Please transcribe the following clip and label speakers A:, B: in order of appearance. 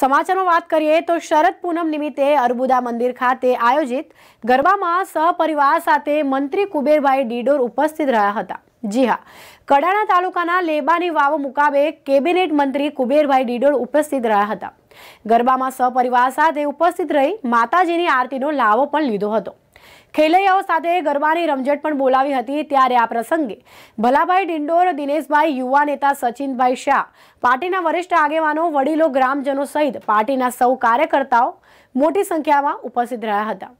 A: સમાચારમાં વાત કરીએ તો શરદ પૂનમ નિમિત્તે અર્બુદા મંદિર ખાતે આયોજિત ગરબામાં સહપરિવાર સાથે મંત્રી કુબેરભાઈ ડીડોર ઉપસ્થિત રહ્યા હતા જી હા કડાણા તાલુકાના લેબાની વાવ મુકાબે કેબિનેટ મંત્રી કુબેરભાઈ ડીડોર ઉપસ્થિત રહ્યા હતા ગરબામાં સપરિવાર સાથે ઉપસ્થિત રહી માતાજીની આરતીનો લાવો પણ લીધો હતો ખેલૈયાઓ સાથે ગરબાની રમઝટ પણ બોલાવી હતી ત્યારે આ પ્રસંગે ભલાભાઈ ડિંડોર દિનેશભાઈ યુવા નેતા સચિનભાઈ શાહ પાર્ટીના વરિષ્ઠ આગેવાનો વડીલો ગ્રામજનો સહિત પાર્ટીના સૌ કાર્યકર્તાઓ મોટી સંખ્યામાં ઉપસ્થિત રહ્યા હતા